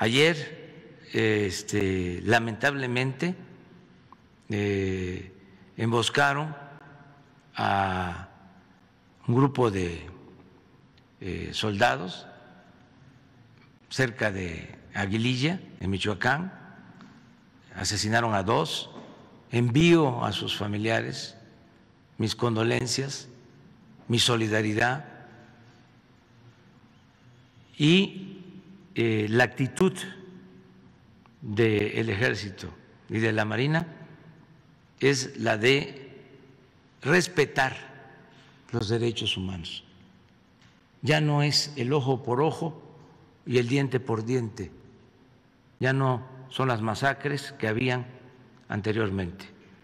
Ayer, este, lamentablemente, eh, emboscaron a un grupo de eh, soldados cerca de Aguililla, en Michoacán, asesinaron a dos, envío a sus familiares mis condolencias, mi solidaridad y eh, la actitud del ejército y de la marina es la de respetar los derechos humanos. Ya no es el ojo por ojo y el diente por diente, ya no son las masacres que habían anteriormente.